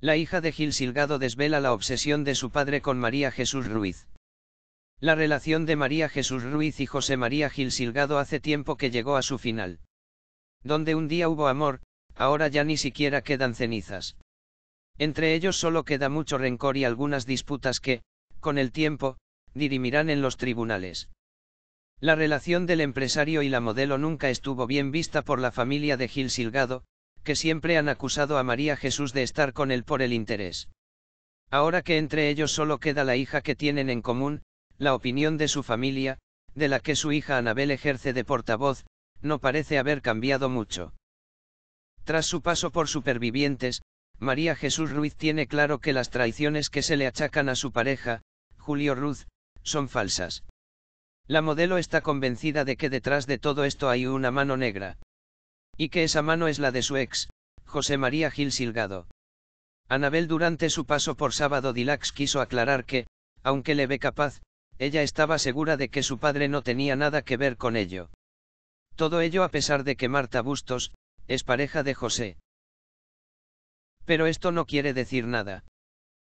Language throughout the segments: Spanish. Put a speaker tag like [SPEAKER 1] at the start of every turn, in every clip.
[SPEAKER 1] La hija de Gil Silgado desvela la obsesión de su padre con María Jesús Ruiz. La relación de María Jesús Ruiz y José María Gil Silgado hace tiempo que llegó a su final. Donde un día hubo amor, ahora ya ni siquiera quedan cenizas. Entre ellos solo queda mucho rencor y algunas disputas que, con el tiempo, dirimirán en los tribunales. La relación del empresario y la modelo nunca estuvo bien vista por la familia de Gil Silgado, que siempre han acusado a María Jesús de estar con él por el interés. Ahora que entre ellos solo queda la hija que tienen en común, la opinión de su familia, de la que su hija Anabel ejerce de portavoz, no parece haber cambiado mucho. Tras su paso por supervivientes, María Jesús Ruiz tiene claro que las traiciones que se le achacan a su pareja, Julio Ruiz, son falsas. La modelo está convencida de que detrás de todo esto hay una mano negra y que esa mano es la de su ex, José María Gil Silgado. Anabel durante su paso por Sábado Dilax quiso aclarar que, aunque le ve capaz, ella estaba segura de que su padre no tenía nada que ver con ello. Todo ello a pesar de que Marta Bustos, es pareja de José. Pero esto no quiere decir nada.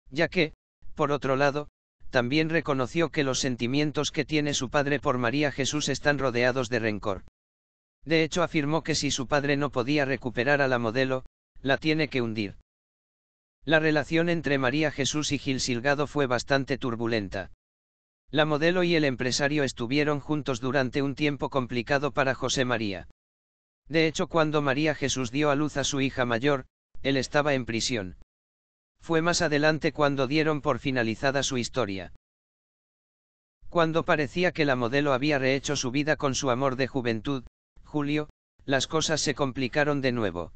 [SPEAKER 1] Ya que, por otro lado, también reconoció que los sentimientos que tiene su padre por María Jesús están rodeados de rencor. De hecho afirmó que si su padre no podía recuperar a la modelo, la tiene que hundir. La relación entre María Jesús y Gil Silgado fue bastante turbulenta. La modelo y el empresario estuvieron juntos durante un tiempo complicado para José María. De hecho, cuando María Jesús dio a luz a su hija mayor, él estaba en prisión. Fue más adelante cuando dieron por finalizada su historia. Cuando parecía que la modelo había rehecho su vida con su amor de juventud, julio, las cosas se complicaron de nuevo.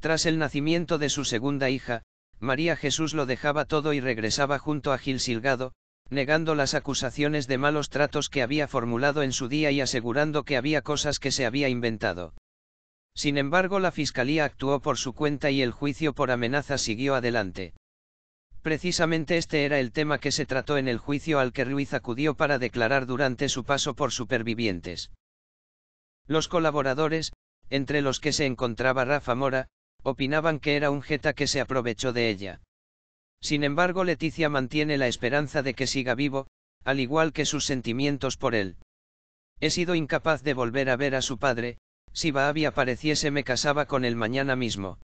[SPEAKER 1] Tras el nacimiento de su segunda hija, María Jesús lo dejaba todo y regresaba junto a Gil Silgado, negando las acusaciones de malos tratos que había formulado en su día y asegurando que había cosas que se había inventado. Sin embargo, la fiscalía actuó por su cuenta y el juicio por amenaza siguió adelante. Precisamente este era el tema que se trató en el juicio al que Ruiz acudió para declarar durante su paso por supervivientes. Los colaboradores, entre los que se encontraba Rafa Mora, opinaban que era un jeta que se aprovechó de ella. Sin embargo, Leticia mantiene la esperanza de que siga vivo, al igual que sus sentimientos por él. He sido incapaz de volver a ver a su padre, si Baabi apareciese me casaba con él mañana mismo.